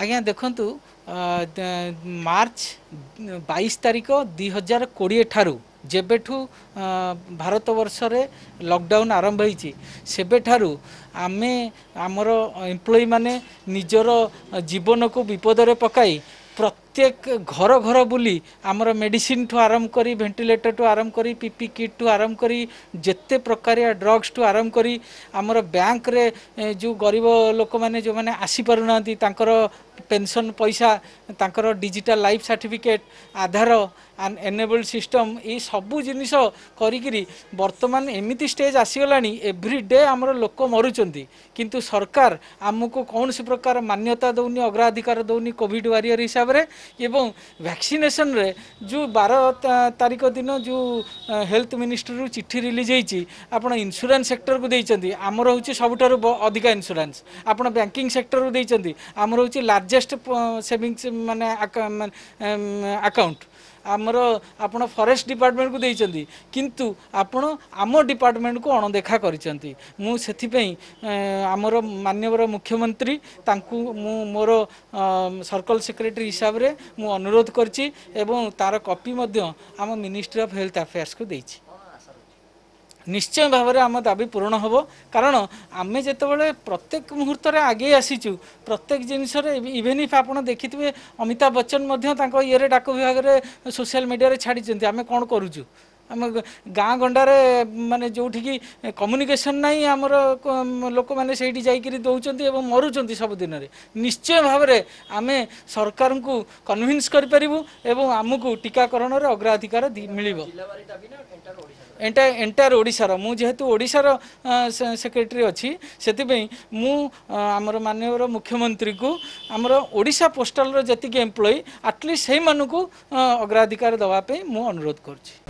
ଆଜ୍ଞା ଦେଖନ୍ତୁ ମାର୍ଚ୍ଚ ବାଇଶ ତାରିଖ ଦୁଇ ହଜାର କୋଡ଼ିଏ ଠାରୁ ଯେବେଠୁ ଭାରତବର୍ଷରେ ଲକଡାଉନ୍ ଆରମ୍ଭ ହୋଇଛି ସେବେଠାରୁ ଆମେ ଆମର ଏମ୍ପ୍ଲୟିମାନେ ନିଜର ଜୀବନକୁ ବିପଦରେ ପକାଇ ପ୍ରତି প্রত্যেক ঘর ঘর বুলি আমার মেডিসিন ঠু আরম্ভ করে ভেন্টিলেটর ঠু আরম্ভ করে পিপি কিট ঠু আরম্ভ করে যেতে প্রকারিয়া ড্রগস ঠু আরম্ভ করে আমার ব্যাঙ্করে যে গরিব লোক মানে যে আসিপার না তাঁর পেনশন পয়সা তাঁর digital life certificate Aadhaar enable system এই সবু জিনিস করি বর্তমান এমিতি স্টেজ আসিগলা এভ্রি ডে আমার লোক মরুচার কিন্তু সরকার আমি কৌশি প্রকার মান্যতা দৌনি অগ্রাধিকার দৌনি কোভিড ওয়ারিয়র হিসাবে ଏବଂ ଭ୍ୟାକ୍ସିନେସନ୍ରେ ଯେଉଁ ବାର ତାରିଖ ଦିନ ଯେଉଁ ହେଲ୍ଥ ମିନିଷ୍ଟ୍ରିରୁ ଚିଠି ରିଲିଜ୍ ହେଇଛି ଆପଣ ଇନ୍ସୁରାନ୍ସ ସେକ୍ଟରକୁ ଦେଇଛନ୍ତି ଆମର ହେଉଛି ସବୁଠାରୁ ଅଧିକା ଇନ୍ସୁରାନ୍ସ ଆପଣ ବ୍ୟାଙ୍କିଂ ସେକ୍ଟରକୁ ଦେଇଛନ୍ତି ଆମର ହେଉଛି ଲାର୍ଜେଷ୍ଟ ସେଭିଙ୍ଗସ୍ ମାନେ ଆକାଉଣ୍ଟ ଆମର ଆପଣ ଫରେଷ୍ଟ ଡିପାର୍ଟମେଣ୍ଟକୁ ଦେଇଛନ୍ତି କିନ୍ତୁ ଆପଣ ଆମ ଡିପାର୍ଟମେଣ୍ଟକୁ ଅଣଦେଖା କରିଛନ୍ତି ମୁଁ ସେଥିପାଇଁ ଆମର ମାନ୍ୟବର ମୁଖ୍ୟମନ୍ତ୍ରୀ ତାଙ୍କୁ ମୁଁ ମୋର ସର୍କଲ ସେକ୍ରେଟେରୀ ହିସାବରେ ମୁଁ ଅନୁରୋଧ କରିଛି ଏବଂ ତାର କପି ମଧ୍ୟ ଆମ ମିନିଷ୍ଟ୍ରି ଅଫ୍ ହେଲ୍ଥ ଆଫେୟାର୍ସକୁ ଦେଇଛି ନିଶ୍ଚୟ ଭାବରେ ଆମ ଦାବି ପୂରଣ ହେବ କାରଣ ଆମେ ଯେତେବେଳେ ପ୍ରତ୍ୟେକ ମୁହୂର୍ତ୍ତରେ ଆଗେଇ ଆସିଛୁ ପ୍ରତ୍ୟେକ ଜିନିଷରେ ଇଭେନ୍ ଇଫ୍ ଆପଣ ଦେଖିଥିବେ ଅମିତାଭ ବଚ୍ଚନ ମଧ୍ୟ ତାଙ୍କ ଇଏରେ ଡାକ ବିଭାଗରେ ସୋସିଆଲ ମିଡ଼ିଆରେ ଛାଡ଼ିଛନ୍ତି ଆମେ କ'ଣ କରୁଛୁ ଆମ ଗାଁ ଗଣ୍ଡାରେ ମାନେ ଯେଉଁଠିକି କମ୍ୟୁନିକେସନ୍ ନାହିଁ ଆମର ଲୋକମାନେ ସେଇଠି ଯାଇକରି ଦେଉଛନ୍ତି ଏବଂ ମରୁଛନ୍ତି ସବୁଦିନରେ ନିଶ୍ଚୟ ଭାବରେ ଆମେ ସରକାରଙ୍କୁ କନଭିନ୍ସ କରିପାରିବୁ ଏବଂ ଆମକୁ ଟିକାକରଣର ଅଗ୍ରାଧିକାର ମିଳିବ ଏଣ୍ଟା ଏଣ୍ଟାୟାର ଓଡ଼ିଶାର ମୁଁ ଯେହେତୁ ଓଡ଼ିଶାର ସେକ୍ରେଟେରୀ ଅଛି ସେଥିପାଇଁ ମୁଁ ଆମର ମାନ୍ୟବର ମୁଖ୍ୟମନ୍ତ୍ରୀଙ୍କୁ ଆମର ଓଡ଼ିଶା ପୋଷ୍ଟାଲର ଯେତିକି ଏମ୍ପ୍ଲୟି ଆଟଲିଷ୍ଟ ସେଇମାନଙ୍କୁ ଅଗ୍ରାଧିକାର ଦେବା ପାଇଁ ମୁଁ ଅନୁରୋଧ କରୁଛି